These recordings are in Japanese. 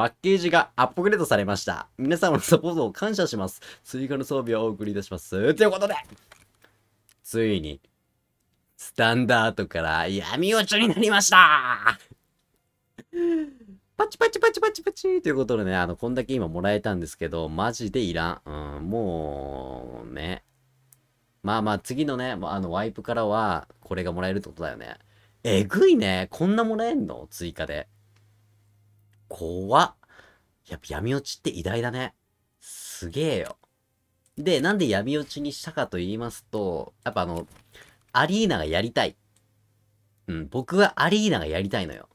パッケージがアップグレードされました。皆様のサポートを感謝します。追加の装備をお送りいたします。ということで、ついに、スタンダードから闇落ちになりましたパチパチパチパチパチということでね、あの、こんだけ今もらえたんですけど、マジでいらん。うん、もう、ね。まあまあ、次のね、あの、ワイプからは、これがもらえるってことだよね。えぐいね。こんなもらえんの追加で。怖っ。やっぱ闇落ちって偉大だね。すげえよ。で、なんで闇落ちにしたかと言いますと、やっぱあの、アリーナがやりたい。うん、僕はアリーナがやりたいのよ。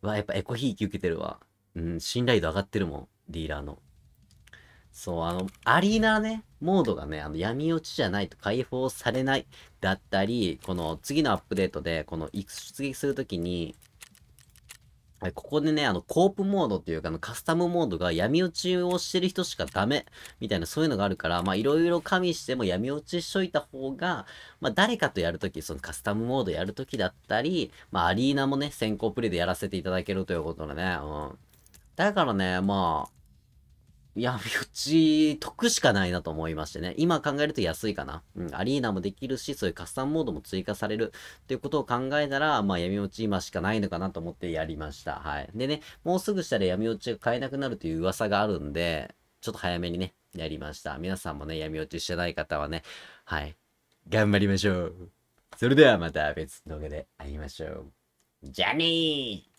わ、やっぱエコヒーき受けてるわ。うん、信頼度上がってるもん、ディーラーの。そう、あの、アリーナね、モードがね、あの、闇落ちじゃないと解放されないだったり、この次のアップデートで、この出撃するときに、はい、ここでね、あの、コープモードっていうか、あの、カスタムモードが闇落ちをしてる人しかダメ、みたいなそういうのがあるから、まあ、いろいろ加味しても闇落ちしといた方が、まあ、誰かとやるとき、そのカスタムモードやるときだったり、まあ、アリーナもね、先行プレイでやらせていただけるということでね、うん。だからね、まあ、いや、ち、得しかないなと思いましてね。今考えると安いかな。うん、アリーナもできるし、そういうカスタムモードも追加されるっていうことを考えたら、まあ闇落ち今しかないのかなと思ってやりました。はい。でね、もうすぐしたら闇落ちが買えなくなるという噂があるんで、ちょっと早めにね、やりました。皆さんもね、闇落ちしてない方はね、はい。頑張りましょう。それではまた別の動画で会いましょう。じゃあねー